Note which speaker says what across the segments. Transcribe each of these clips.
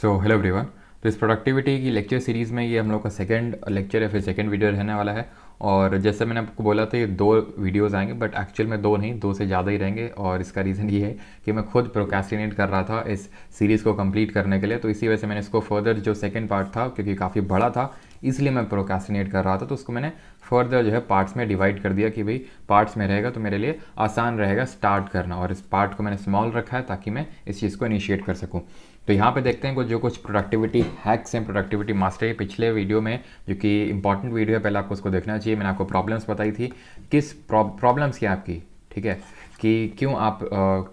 Speaker 1: So hello everyone तो इस productivity की लेक्चर सीरीज़ में ये हम लोग का सेकंड लेक्चर या फिर सेकंड वीडियो रहने वाला है और जैसे मैंने आपको बोला था ये दो वीडियोस आएंगे बट एक्चुअल में दो नहीं दो से ज़्यादा ही रहेंगे और इसका रीज़न ये है कि मैं खुद प्रोकेस्टिनेट कर रहा था इस सीरीज़ को कंप्लीट करने के लिए तो इसी वजह से मैंने इसको फर्दर जो सेकेंड पार्ट था क्योंकि काफ़ी बड़ा था इसलिए मैं प्रोकेस्टिनेट कर रहा था तो उसको मैंने फर्दर जो है पार्ट्स में डिवाइड कर दिया कि भाई पार्ट्स में रहेगा तो मेरे लिए आसान रहेगा स्टार्ट करना और इस पार्ट को मैंने स्मॉल रखा है ताकि मैं इस चीज़ को इनिशिएट कर सकूँ तो यहाँ पे देखते हैं कुछ जो कुछ प्रोडक्टिविटी हैक्स हैं प्रोडक्टिविटी मास्टर पिछले वीडियो में जो कि इंपॉर्टेंट वीडियो है पहले आपको उसको देखना चाहिए मैंने आपको प्रॉब्लम्स बताई थी किस प्रॉब्लम्स की आपकी ठीक है कि क्यों आप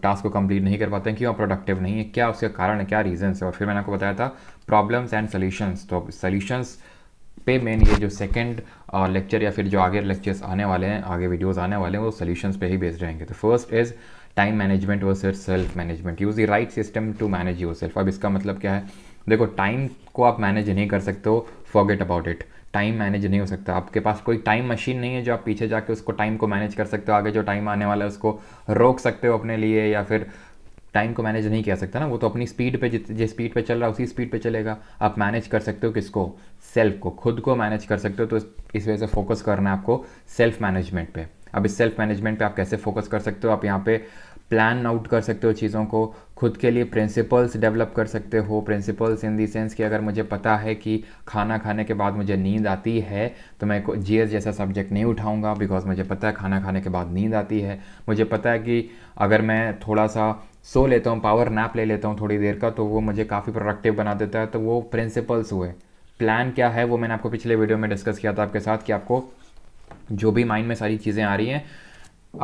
Speaker 1: टास्क को कंप्लीट नहीं कर पाते हैं क्यों आप प्रोडक्टिव नहीं है क्या उसके कारण है क्या रीज़न्स है और फिर मैंने आपको बताया था प्रॉब्लम्स एंड सोल्यूशंस तो सोल्यूशंस पे मेन ये जो सेकंड लेक्चर या फिर जो आगे लेक्चर्स आने वाले हैं आगे वीडियोस आने वाले हैं वो सोल्यूशंस पे ही बेस्ड रहेंगे तो first is time management versus self management use the right system to manage yourself अब इसका मतलब क्या है देखो टाइम को आप मैनेज नहीं कर सकते हो forget about it time manage नहीं हो सकता आपके पास कोई टाइम मशीन नहीं है जो आप पीछे जाके उसको टाइम को मैनेज कर सकते हो आगे जो टाइम आने वाला है उसको रोक सकते हो अपने लिए या फिर टाइम को मैनेज नहीं किया सकता ना वो तो अपनी स्पीड पे जित जिस स्पीड पे चल रहा है उसी स्पीड पे चलेगा आप मैनेज कर सकते हो किसको सेल्फ को खुद को मैनेज कर सकते हो तो इस वजह से फोकस करना है आपको सेल्फ मैनेजमेंट पे अब इस सेल्फ मैनेजमेंट पे आप कैसे फोकस कर सकते हो आप यहाँ पे प्लान आउट कर सकते हो चीज़ों को खुद के लिए प्रिंसिपल्स डेवलप कर सकते हो प्रिंसिपल्स इन दी सेंस कि अगर मुझे पता है कि खाना खाने के बाद मुझे नींद आती है तो मैं एस जैसा सब्जेक्ट नहीं उठाऊंगा बिकॉज मुझे पता है खाना खाने के बाद नींद आती है मुझे पता है कि अगर मैं थोड़ा सा सो लेता हूँ पावर नैप ले लेता हूँ थोड़ी देर का तो वो मुझे काफ़ी प्रोडक्टिव बना देता है तो वो प्रिंसिपल्स हुए प्लान क्या है वो मैंने आपको पिछले वीडियो में डिस्कस किया था आपके साथ कि आपको जो भी माइंड में सारी चीज़ें आ रही हैं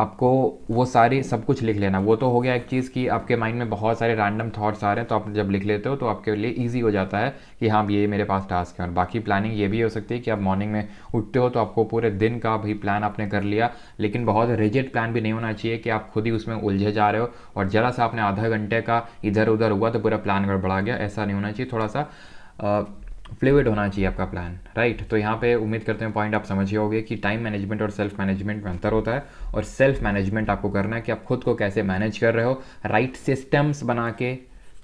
Speaker 1: आपको वो सारे सब कुछ लिख लेना वो तो हो गया एक चीज़ कि आपके माइंड में बहुत सारे रैंडम थॉट्स आ रहे हैं तो आप जब लिख लेते हो तो आपके लिए ईजी हो जाता है कि हाँ ये मेरे पास टास्क है और बाकी प्लानिंग ये भी हो सकती है कि आप मॉर्निंग में उठते हो तो आपको पूरे दिन का भी प्लान आपने कर लिया लेकिन बहुत रिजिड प्लान भी नहीं होना चाहिए कि आप खुद ही उसमें उलझे जा रहे हो और ज़रा सा आपने आधा घंटे का इधर उधर हुआ तो पूरा प्लान गड़बड़ा गया ऐसा नहीं होना चाहिए थोड़ा सा फ्लूड होना चाहिए आपका प्लान राइट तो यहाँ पे उम्मीद करते हैं पॉइंट आप समझिए होगे कि टाइम मैनेजमेंट और सेल्फ मैनेजमेंट में अंतर होता है और सेल्फ मैनेजमेंट आपको करना है कि आप खुद को कैसे मैनेज कर रहे हो राइट सिस्टम्स बना के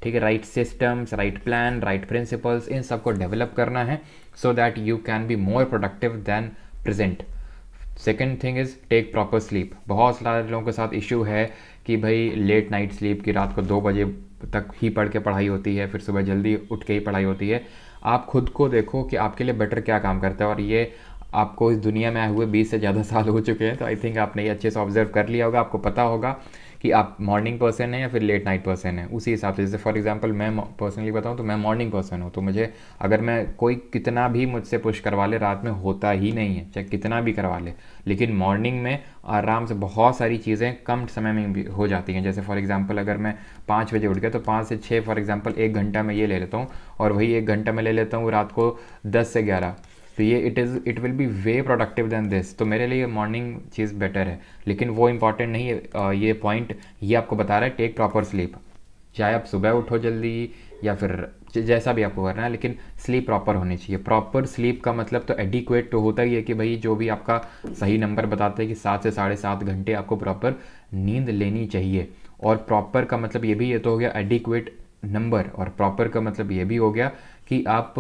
Speaker 1: ठीक है right systems right plan right principles इन सबको डेवलप करना है so that you can be more productive than present second thing is take proper sleep बहुत सारे लोगों के साथ इशू है कि भाई लेट नाइट स्लीप की रात को दो बजे तक ही पढ़ के पढ़ाई होती है फिर सुबह जल्दी उठ के ही पढ़ाई होती है आप खुद को देखो कि आपके लिए बेटर क्या काम करता है और ये आपको इस दुनिया में आए हुए 20 से ज़्यादा साल हो चुके हैं तो आई थिंक आपने ये अच्छे से ऑब्जर्व कर लिया होगा आपको पता होगा कि आप मॉर्निंग पर्सन हैं या फिर लेट नाइट पर्सन है उसी हिसाब से जैसे फॉर एग्जाम्पल मैं पर्सनली बताऊँ तो मैं मॉर्निंग पर्सन हूँ तो मुझे अगर मैं कोई कितना भी मुझसे पुश करवा ले रात में होता ही नहीं है चाहे कितना भी करवा ले लेकिन मॉर्निंग में आराम से बहुत सारी चीज़ें कम समय में भी हो जाती हैं जैसे फॉर एग्जाम्पल अगर मैं पाँच बजे उठ गया तो पाँच से छः फॉर एग्जाम्पल एक घंटा मैं ये ले लेता हूँ और वही एक घंटा मैं ले लेता हूँ रात को दस से ग्यारह तो ये it is it will be way productive than this तो मेरे लिए मॉर्निंग चीज़ बेटर है लेकिन वो इम्पॉर्टेंट नहीं है ये पॉइंट ये आपको बता रहा है टेक प्रॉपर स्लीप चाहे आप सुबह उठो जल्दी या फिर जैसा भी आपको करना है लेकिन स्लीप प्रॉपर होनी चाहिए प्रॉपर स्लीप का मतलब तो एडिक्वेट तो होता ही है कि भाई जो भी आपका सही नंबर बताते हैं कि सात से साढ़े सात घंटे आपको प्रॉपर नींद लेनी चाहिए और प्रॉपर का मतलब ये भी ये तो हो गया एडिक्वेट नंबर और प्रॉपर का मतलब ये भी हो गया कि आप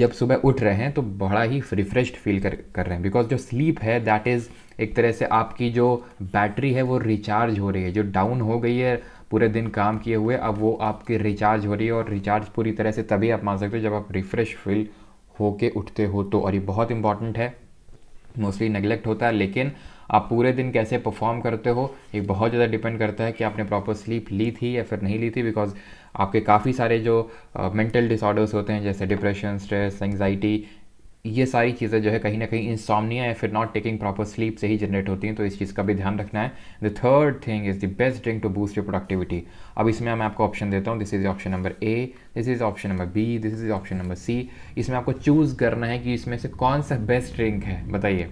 Speaker 1: जब सुबह उठ रहे हैं तो बड़ा ही रिफ़्रेश फील कर कर रहे हैं बिकॉज जो स्लीप है दैट इज़ एक तरह से आपकी जो बैटरी है वो रिचार्ज हो रही है जो डाउन हो गई है पूरे दिन काम किए हुए अब वो आपकी रिचार्ज हो रही है और रिचार्ज पूरी तरह से तभी आप मान सकते हो जब आप रिफ्रेश फील होके उठते हो तो और ये बहुत इंपॉर्टेंट है मोस्टली नेगलेक्ट होता है लेकिन आप पूरे दिन कैसे परफॉर्म करते हो ये बहुत ज़्यादा डिपेंड करता है कि आपने प्रॉपर स्लीप ली थी या फिर नहीं ली थी बिकॉज आपके काफ़ी सारे जो मेंटल uh, डिसऑर्डर्स होते हैं जैसे डिप्रेशन स्ट्रेस एंगजाइटी ये सारी चीज़ें जो है कहीं ना कहीं इंसॉमनिया या फिर नॉट टेकिंग प्रॉपर स्लीप से ही जनरेट होती हैं तो इस चीज़ का भी ध्यान रखना है the third thing is the best drink to boost your productivity अब इसमें मैं आपको ऑप्शन देता हूँ this is option number A this is option number B this is option number C इसमें आपको चूज़ करना है कि इसमें से कौन सा बेस्ट ड्रिंक है बताइए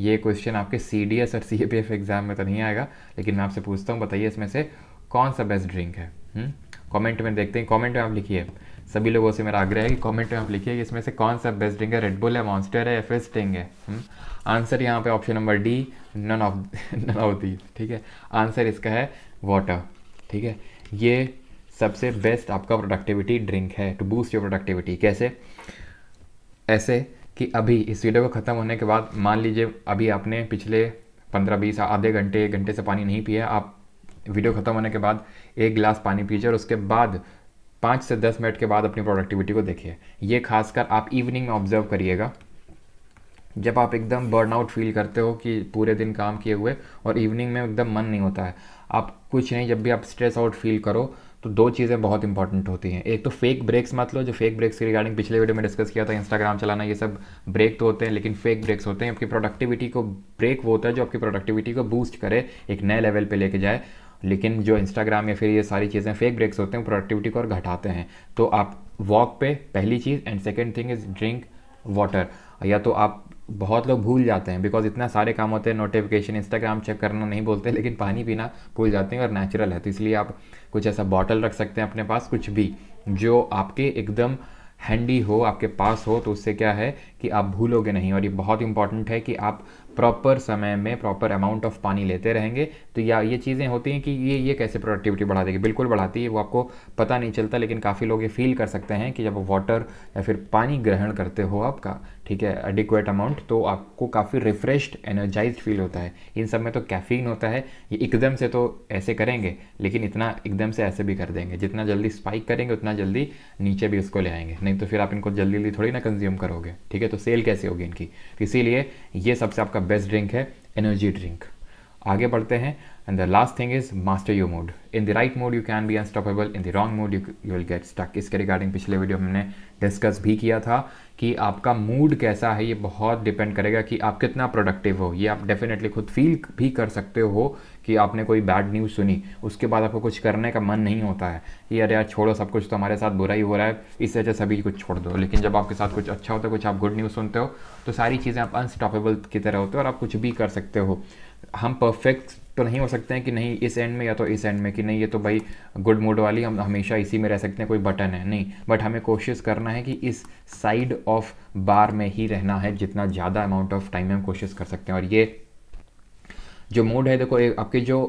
Speaker 1: ये क्वेश्चन आपके सी डी एस और सी पी एफ एग्ज़ाम में तो नहीं आएगा लेकिन मैं आपसे पूछता हूँ बताइए इसमें से कौन सा बेस्ट ड्रिंक है कमेंट हम्म? में देखते हैं कमेंट में आप लिखिए सभी लोगों से मेरा आग्रह है कि कमेंट में आप लिखिए कि इसमें से कौन सा बेस्ट ड्रिंक है रेडबुल है मॉन्स्टर है या फिर स्टिंग है आंसर हम्म? यहाँ पे option number D none of none of the ठीक है आंसर इसका है वाटर ठीक है ये सबसे बेस्ट आपका प्रोडक्टिविटी ड्रिंक है टू बूस्ट योर प्रोडक्टिविटी कैसे ऐसे कि अभी इस वीडियो को ख़त्म होने के बाद मान लीजिए अभी आपने पिछले पंद्रह बीस आधे घंटे एक घंटे से पानी नहीं पिया आप वीडियो ख़त्म होने के बाद एक गिलास पानी पीजिए और उसके बाद पाँच से दस मिनट के बाद अपनी प्रोडक्टिविटी को देखिए ये खासकर आप इवनिंग में ऑब्जर्व करिएगा जब आप एकदम बर्नआउट फील करते हो कि पूरे दिन काम किए हुए और इवनिंग में एकदम मन नहीं होता है आप कुछ नहीं जब भी आप स्ट्रेस आउट फील करो तो दो चीज़ें बहुत इंपॉर्टेंट होती हैं एक तो फेक ब्रेक्स मत लो जो फेक ब्रेक्स के रिगार्डिंग पिछले वीडियो में डिस्कस किया था इंस्टाग्राम चलाना ये सब ब्रेक तो होते हैं लेकिन फेक ब्रेक्स होते हैं आपकी प्रोडक्टिविटी को ब्रेक वो होता है जो आपकी प्रोडक्टिविटी को बूस्ट करे एक नए लेवल पर लेके जाए लेकिन जो इंस्टाग्राम या फिर ये सारी चीज़ें फेक ब्रेक्स होते हैं प्रोडक्टिविटी को और घटाते हैं तो आप वॉक पे पहली चीज़ and second thing is drink water या तो आप बहुत लोग भूल जाते हैं बिकॉज इतना सारे काम होते हैं नोटिफिकेशन इंस्टाग्राम चेक करना नहीं बोलते लेकिन पानी पीना भूल जाते हैं और नेचुरल है तो इसलिए आप कुछ ऐसा बॉटल रख सकते हैं अपने पास कुछ भी जो आपके एकदम हैंडी हो आपके पास हो तो उससे क्या है कि आप भूलोगे नहीं और ये बहुत इंपॉर्टेंट है कि आप प्रॉपर समय में प्रॉपर अमाउंट ऑफ पानी लेते रहेंगे तो या ये चीज़ें होती हैं कि ये ये कैसे प्रोडक्टिविटी बढ़ा देगी बिल्कुल बढ़ाती है वो आपको पता नहीं चलता लेकिन काफ़ी लोग ये फील कर सकते हैं कि जब वाटर या फिर पानी ग्रहण करते हो आपका ठीक है एडिक्वेट अमाउंट तो आपको काफ़ी रिफ्रेश्ड एनर्जाइज फील होता है इन सब में तो कैफीन होता है ये एकदम से तो ऐसे करेंगे लेकिन इतना एकदम से ऐसे भी कर देंगे जितना जल्दी स्पाइक करेंगे उतना जल्दी नीचे भी उसको ले आएंगे नहीं तो फिर आप इनको जल्दी जल्दी थोड़ी ना कंज्यूम करोगे ठीक है तो सेल कैसे होगी इनकी तो इसीलिए ये सबसे आपका बेस्ट ड्रिंक है एनर्जी ड्रिंक आगे बढ़ते हैं and the last thing is master your mood in the right mood you can be unstoppable in the wrong mood you will get stuck इसके रिगार्डिंग पिछले वीडियो में हमने डिस्कस भी किया था कि आपका मूड कैसा है ये बहुत डिपेंड करेगा कि आप कितना प्रोडक्टिव हो ये आप डेफिनेटली खुद फील भी कर सकते हो कि आपने कोई बैड न्यूज़ सुनी उसके बाद आपको कुछ करने का मन नहीं होता है कि अरे यार छोड़ो सब कुछ तो हमारे साथ बुरा ही हो रहा है वजह से सभी कुछ छोड़ दो लेकिन जब आपके साथ कुछ अच्छा होता है कुछ आप गुड न्यूज़ सुनते हो तो सारी चीज़ें आप अनस्टॉपेबल की तरह होते हो और आप कुछ भी कर सकते हो हम परफेक्ट तो नहीं हो सकते हैं कि नहीं इस एंड में या तो इस एंड में कि नहीं ये तो भाई गुड मूड वाली हम हमेशा इसी में रह सकते हैं कोई बटन है नहीं बट हमें कोशिश करना है कि इस साइड ऑफ बार में ही रहना है जितना ज़्यादा अमाउंट ऑफ टाइम हम कोशिश कर सकते हैं और ये जो मूड है देखो एक आपकी जो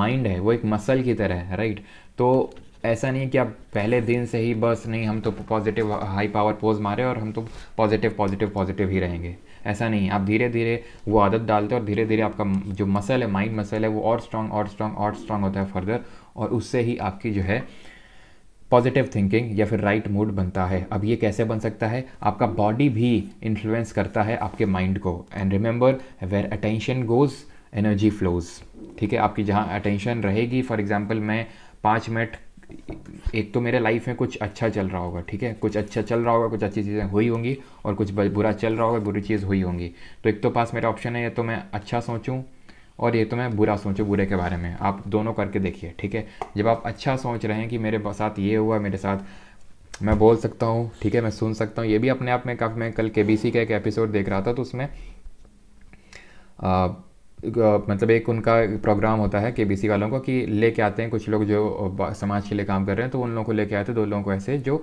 Speaker 1: माइंड है वो एक मसल की तरह है राइट तो ऐसा नहीं कि आप पहले दिन से ही बस नहीं हम तो पॉजिटिव हाई पावर पोज मारे और हम तो पॉजिटिव पॉजिटिव पॉजिटिव ही रहेंगे ऐसा नहीं आप धीरे धीरे वो आदत डालते हो और धीरे धीरे आपका जो मसल है माइंड मसल है वो और स्ट्रांग और स्ट्रांग और स्ट्रांग होता है फर्दर और उससे ही आपकी जो है पॉजिटिव थिंकिंग या फिर राइट right मूड बनता है अब ये कैसे बन सकता है आपका बॉडी भी इन्फ्लुएंस करता है आपके माइंड को and remember where attention goes energy flows ठीक है आपकी जहाँ अटेंशन रहेगी फॉर एग्जाम्पल मैं पाँच मिनट एक तो मेरे लाइफ में कुछ अच्छा चल रहा होगा ठीक है कुछ अच्छा चल रहा होगा कुछ अच्छी चीज़ें हुई होंगी और कुछ बुरा चल रहा होगा बुरी चीज़ हुई होंगी तो एक तो पास मेरा ऑप्शन है ये तो मैं अच्छा सोचूं और ये तो मैं बुरा सोचूं बुरे के बारे में आप दोनों करके देखिए ठीक है जब आप अच्छा सोच रहे हैं कि मेरे साथ ये हुआ मेरे साथ मैं बोल सकता हूँ ठीक है मैं सुन सकता हूँ ये भी अपने आप में काफ़ी मैं कल के बी सी का एक एपिसोड देख रहा था तो उसमें मतलब एक उनका प्रोग्राम होता है के वालों का कि लेके आते हैं कुछ लोग जो समाज के लिए काम कर रहे हैं तो उन लोगों को लेके आते हैं दो तो लोगों को ऐसे जो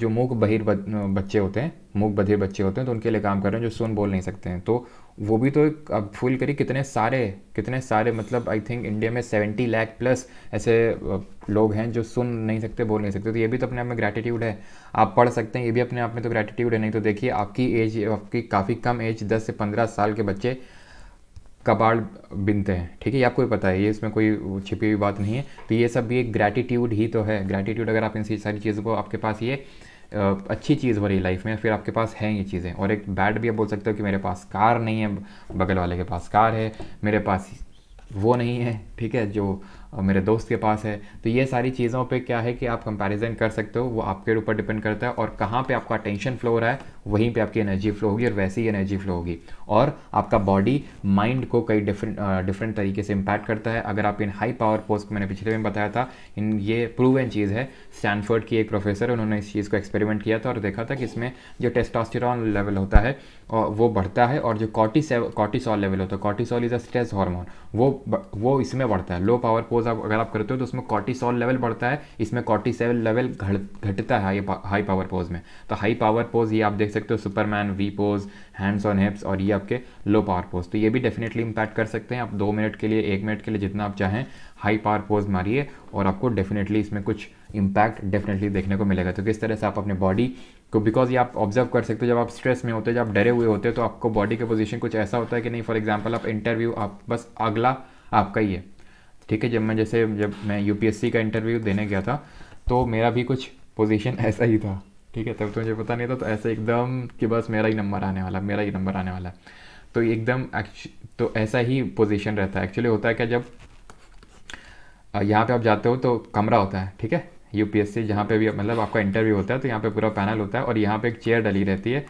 Speaker 1: जो मूक बहिर बच्चे होते हैं मूक बधिर बच्चे होते हैं तो उनके लिए काम कर रहे हैं जो सुन बोल नहीं सकते हैं तो वो भी तो अब फुल करी कितने सारे कितने सारे मतलब आई थिंक इंडिया में सेवेंटी लैख प्लस ऐसे लोग हैं जो सुन नहीं सकते बोल नहीं सकते तो ये भी तो अपने आप में ग्रैटिट्यूड है आप पढ़ सकते हैं ये भी अपने आप में तो ग्रैटिट्यूड है नहीं तो देखिए आपकी एज आपकी काफ़ी कम एज दस से पंद्रह साल के बच्चे कबाड़ बिनते हैं ठीक है ये आपको भी पता है ये इसमें कोई छिपी हुई बात नहीं है तो ये सब भी एक ग्रैटिट्यूड ही तो है ग्रैटिट्यूड अगर आप इन सारी चीज़ों को आपके पास ये अच्छी चीज़ हो रही है लाइफ में फिर आपके पास हैं ये चीज़ें और एक बैड भी आप बोल सकते हो कि मेरे पास कार नहीं है बगल वाले के पास कार है मेरे पास वो नहीं है ठीक है जो और मेरे दोस्त के पास है तो ये सारी चीज़ों पे क्या है कि आप कंपैरिजन कर सकते हो वो आपके ऊपर डिपेंड करता है और कहाँ पे आपका टेंशन फ्लो हो रहा है वहीं पे आपकी एनर्जी फ्लो होगी और वैसी ही एनर्जी फ्लो होगी और आपका बॉडी माइंड को कई डिफरेंट डिफरेंट तरीके से इम्पैक्ट करता है अगर आप इन हाई पावर पोस्ट को मैंने पिछले में बताया था इन ये प्रूवन चीज़ है स्टैनफोर्ड की एक प्रोफेसर उन्होंने इस चीज़ को एक्सपेरिमेंट किया था और देखा था कि इसमें जो टेस्टोस्टेरॉन लेवल होता है और वो बढ़ता है और जो कॉटिस कॉटिसॉल लेवल होता है cortisol is a stress hormone वो वो इसमें बढ़ता है लो पावर पोस्ट सपोज आप अगर आप करते हो तो उसमें कॉर्टिसोल लेवल बढ़ता है इसमें कॉर्टिसोल लेवल घटता है हाई पावर पोज में तो हाई पावर पोज ये आप देख सकते हो Superman V pose hands on hips और ये आपके लो पावर पोज तो ये भी डेफिनेटली इंपैक्ट कर सकते हैं आप दो मिनट के लिए एक मिनट के लिए जितना आप चाहें हाई पावर पोज मारिए और आपको डेफिनेटली इसमें कुछ इम्पैक्ट डेफिनेटली देखने को मिलेगा तो किस तरह से आप अपने बॉडी को बिकॉज ये आप ऑब्जर्व कर सकते हो जब आप स्ट्रेस में होते हो जब आप डरे हुए होते हो तो आपको बॉडी के पोजीशन कुछ ऐसा होता है कि नहीं फॉर एग्जाम्पल आप इंटरव्यू आप बस अगला आपका ही है ठीक है जब मैं जैसे जब मैं यूपीएससी का इंटरव्यू देने गया था तो मेरा भी कुछ पोजीशन ऐसा ही था ठीक है तब तो मुझे पता नहीं था तो ऐसे एकदम कि बस मेरा ही नंबर आने वाला मेरा ही नंबर आने वाला तो एकदम तो ऐसा ही पोजीशन रहता है एक्चुअली होता है क्या जब यहाँ पे आप जाते हो तो कमरा होता है ठीक है यूपीएससी जहाँ पे भी मतलब आपका इंटरव्यू होता है तो यहाँ पे पूरा पैनल होता है और यहाँ पे एक चेयर डली रहती है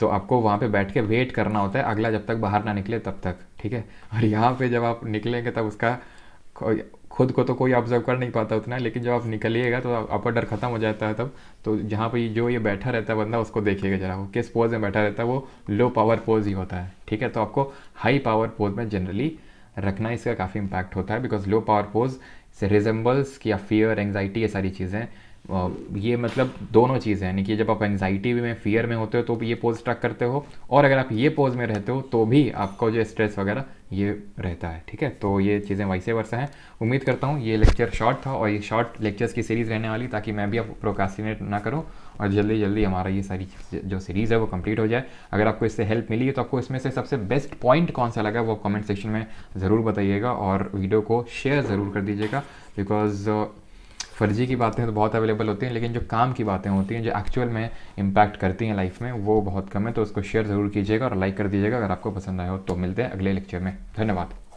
Speaker 1: तो आपको वहाँ पे बैठ के वेट करना होता है अगला जब तक बाहर ना निकले तब तक ठीक है और यहाँ पे जब आप निकलेंगे तब उसका खुद को तो कोई ऑब्जर्व कर नहीं पाता उतना लेकिन जब आप निकलिएगा तो आपका डर खत्म हो जाता है तब तो जहाँ पर जो ये बैठा रहता है बंदा उसको देखिएगा जरा वो किस पोज में बैठा रहता है वो लो पावर पोज ही होता है ठीक है तो आपको हाई पावर पोज में जनरली रखना इसका काफ़ी इम्पैक्ट होता है बिकॉज लो पावर पोज से रिजेंबल्स या फियर एंगजाइटी ये सारी चीज़ें ये मतलब दोनों चीज़ें यानी कि जब आप एंगजाइटी में फियर में होते हो तो ये पोज ट्रक करते हो और अगर आप ये पोज में रहते हो तो भी आपको जो स्ट्रेस वगैरह ये रहता है ठीक है तो ये चीज़ें वैसे वर्षा हैं उम्मीद करता हूँ ये लेक्चर शॉर्ट था और ये शॉर्ट लेक्चर्स की सीरीज़ रहने वाली ताकि मैं भी आप प्रोकाशिनेट ना करूँ और जल्दी जल्दी हमारा ये सारी जो सीरीज़ है वो कम्प्लीट हो जाए अगर आपको इससे हेल्प मिली है तो आपको इसमें से सबसे बेस्ट पॉइंट कौन सा लगा वो कमेंट सेक्शन में ज़रूर बताइएगा और वीडियो को शेयर ज़रूर कर दीजिएगा बिकॉज फर्जी की बातें तो बहुत अवेलेबल होती हैं लेकिन जो काम की बातें होती हैं जो एक्चुअल में इम्पैक्ट करती हैं लाइफ में वो बहुत कम है तो उसको शेयर ज़रूर कीजिएगा और लाइक कर दीजिएगा अगर आपको पसंद आया हो तो मिलते हैं अगले लेक्चर में धन्यवाद